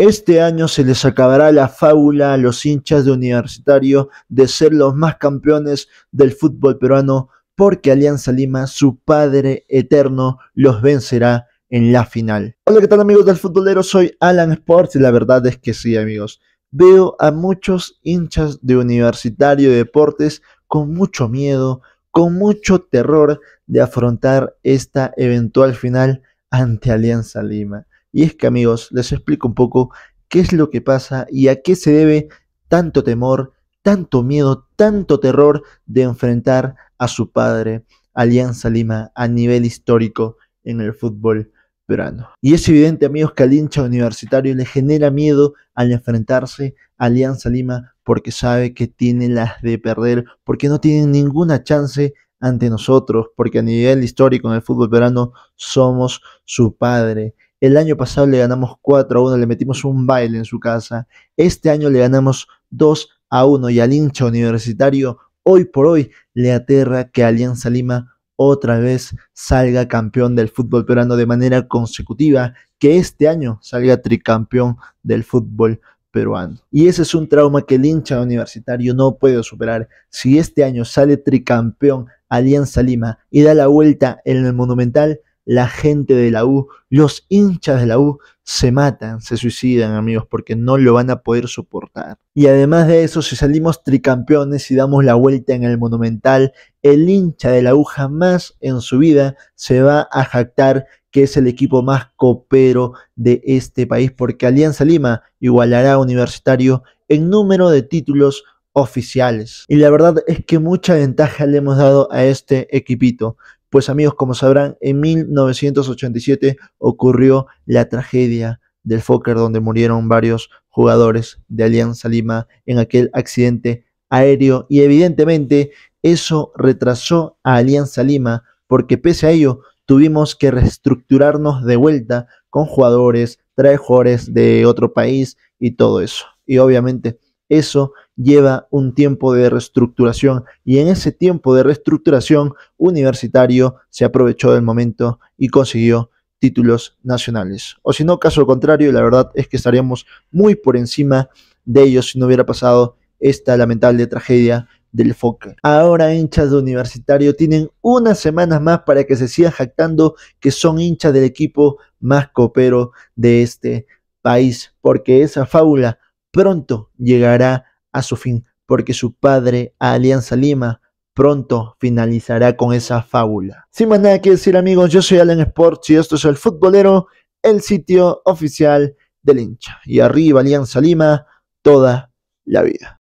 Este año se les acabará la fábula a los hinchas de Universitario de ser los más campeones del fútbol peruano porque Alianza Lima, su Padre Eterno, los vencerá en la final. Hola, ¿qué tal amigos del futbolero? Soy Alan Sports y la verdad es que sí amigos. Veo a muchos hinchas de Universitario de Deportes con mucho miedo, con mucho terror de afrontar esta eventual final ante Alianza Lima. Y es que amigos, les explico un poco qué es lo que pasa y a qué se debe tanto temor, tanto miedo, tanto terror de enfrentar a su padre, Alianza Lima, a nivel histórico en el fútbol verano. Y es evidente, amigos, que al hincha universitario le genera miedo al enfrentarse a Alianza Lima porque sabe que tiene las de perder, porque no tienen ninguna chance ante nosotros, porque a nivel histórico en el fútbol verano somos su padre el año pasado le ganamos 4 a 1, le metimos un baile en su casa. Este año le ganamos 2 a 1 y al hincha universitario hoy por hoy le aterra que Alianza Lima otra vez salga campeón del fútbol peruano de manera consecutiva, que este año salga tricampeón del fútbol peruano. Y ese es un trauma que el hincha universitario no puede superar. Si este año sale tricampeón Alianza Lima y da la vuelta en el Monumental, la gente de la U, los hinchas de la U se matan, se suicidan amigos, porque no lo van a poder soportar. Y además de eso, si salimos tricampeones y damos la vuelta en el monumental, el hincha de la U jamás en su vida se va a jactar que es el equipo más copero de este país, porque Alianza Lima igualará a Universitario en número de títulos oficiales. Y la verdad es que mucha ventaja le hemos dado a este equipito. Pues amigos, como sabrán, en 1987 ocurrió la tragedia del Fokker donde murieron varios jugadores de Alianza Lima en aquel accidente aéreo y evidentemente eso retrasó a Alianza Lima porque pese a ello tuvimos que reestructurarnos de vuelta con jugadores, traer jugadores de otro país y todo eso. Y obviamente eso lleva un tiempo de reestructuración y en ese tiempo de reestructuración universitario se aprovechó del momento y consiguió títulos nacionales. O si no, caso contrario, la verdad es que estaríamos muy por encima de ellos si no hubiera pasado esta lamentable tragedia del FOCA. Ahora hinchas de universitario tienen unas semanas más para que se sigan jactando que son hinchas del equipo más copero de este país, porque esa fábula pronto llegará a su fin, porque su padre, Alianza Lima, pronto finalizará con esa fábula. Sin más nada que decir amigos, yo soy Alan Sports y esto es El Futbolero, el sitio oficial del hincha. Y arriba Alianza Lima, toda la vida.